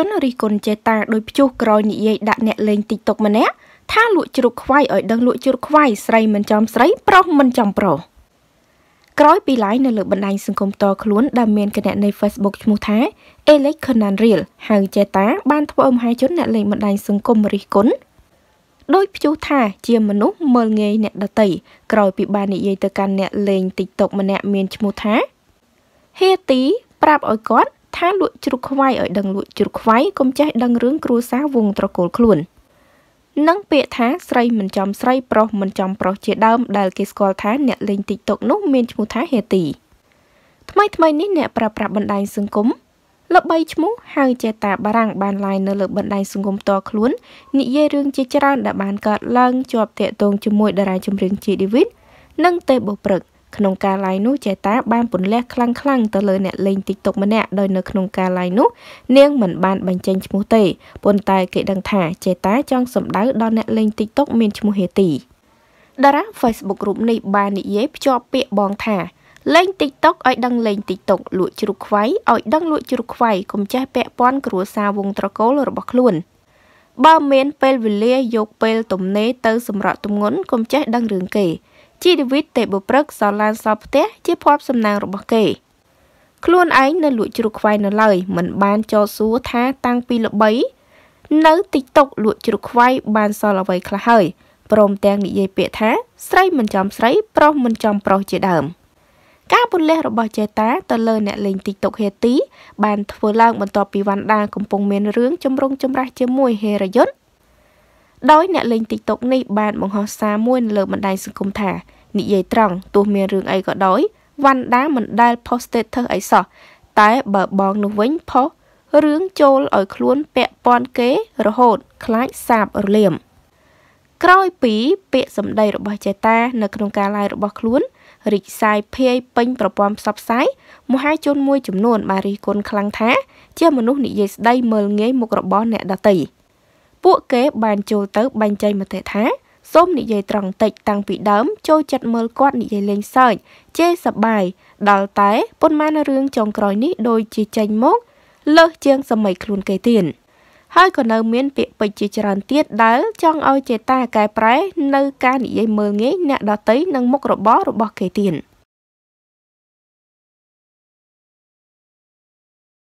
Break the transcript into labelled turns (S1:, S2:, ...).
S1: ជនរិះគន់ចេតាដោយព្យុះក្រោយនិយាយដាក់អ្នកលេង TikTok ម្នាក់ថាលក់ជ្រូកខ្វាយឲ្យដឹងលក់ជ្រូកខ្វាយស្រីមិនចំស្រីប្រុសមិនចំប្រុសក្រោយពី lie នៅលើបណ្ដាញសង្គមតខ្លួនដែលមានគណនី Facebook ឈ្មោះថា Alex Conan Real ហៅចេតា បានធ្វើមហាជនអ្នកលេងបណ្ដាញសង្គមរិះគន់ដោយព្យុះថាជាមនុស្សមើលងាយអ្នកដតីក្រោយពីបាននិយាយទៅកាន់អ្នកលេង TikTok ម្នាក់ មានឈ្មោះថា Heti ប្រាប់ឲ្យគាត់ថាលក់ជ្រូកខ្វៃឲ្យដឹងលក់ជ្រូកខ្វៃកុំចេះដឹងរឿងគ្រួសារវងត្រកូលខ្លួននិងពាក្យថាស្រីមិនចំស្រីប្រុសមិនចំប្រុសជាដើមដែល គេស្គាល់ថា អ្នកលេង TikTok នោះ មានឈ្មោះថា Heti ថ្មីថ្មីនេះអ្នកប្រើប្រាស់បណ្ដាញសង្គមល្បីឈ្មោះហៅចេតាបារាំងបានឡាយនៅលើបណ្ដាញសង្គមតខ្លួននិយាយរឿងជាច្រើនដែលបានកើតឡើងជាប់ទាក់ទងជាមួយតារាចម្រៀងជា David និងទេប៊ូព្រឹក។ក្នុងការ live នោះចេតាបានពន្លះខ្លាំងៗទៅលើអ្នកលេង TikTok ម្នាក់ដោយនៅក្នុងការ live នោះនាងមិនបានបញ្ចេញឈ្មោះទេប៉ុន្តែ គេដឹងថាចេតាចង់សម្ដៅដល់អ្នកលេង TikTok មានឈ្មោះហេទីតារា Facebook រូបនេះបាននិយាយភ្ជាប់ពាក្យបងថាលេង TikTok ឲ្យដឹងលេង TikTok លក់ជ្រូកខ្វៃឲ្យដឹងលក់ជ្រូកខ្វៃកុំចេះពាក់ព័ន្ធគ្រួសារវងត្រកូលរបស់ខ្លួនបើមានពេលវេលាយកពេលទំនេរទៅ សម្រក់ទំងន់កុំចេះដឹងរឿងគេជីដេវីតទេបុព្រឹកសឡានសល់ផ្ទះជាភ័ព្វសំណាងរបស់គេខ្លួនឯងនៅលក់ជ្រូកខ្វៃនៅឡើយមិនបានចោទសួរថាតាំងពីល្បី នៅ TikTok លក់ជ្រូកខ្វៃបានសល់អ្វីខ្លះហើយព្រមទាំងនិយាយពាក្យថាស្រីមិនចំស្រីប្រុសមិនចំប្រុសជាដើម ការពលិះរបស់ចេតាទៅលើអ្នកលេង TikTok ហេទី បានធ្វើឡើងបន្ទាប់ពីវណ្ណដាកំពុងមានរឿងជំរងចម្រាស់ជាមួយហេរយុទ្ធដោយអ្នកលេង TikTok នេះបានបង្ហោះសារមួយនៅលើបណ្ដាញសង្គមថានិយាយត្រង់ទោះមានរឿងអីក៏ដោយវ៉ាន់ដាមិនដែល post status អីសោះតែបើបងនោះវិញ post រឿងចូលឲ្យខ្លួនពាក់ព័ន្ធគេរហូតខ្លាចសាបរលាមក្រោយពីពាក្យសម្ដីរបស់ចេតា នៅក្នុងការ live របស់ខ្លួនរីកសាយភាយពេញប្រព័ន្ធផ្សព្វផ្សាយមហាជនមួយ ចំនួនបានរិះគន់ខ្លាំងថា ជាមនុស្សនិយាយស្ដីមើលងាយមុខរបស់អ្នកដទៃ។ពួកគេបានចូលទៅបែងចែកមតិថាសូមនិយាយត្រង់តិច តាំងពីដើមចូលចិត្តមើលគាត់និយាយលេងសើចជេរសប្បាយដល់តែប៉ុន្មានរឿងចុងក្រោយនេះដូចជាចេញមកលើសជាង សម័យខ្លួនគេទៀតហើយក៏នៅ មានពាក្យពេចជាច្រើនទៀតដែលចង់ឲ្យចេតាកែប្រែនៅការនិយាយមើលងាយអ្នកដតីនិងមុខរបររបស់គេទៀត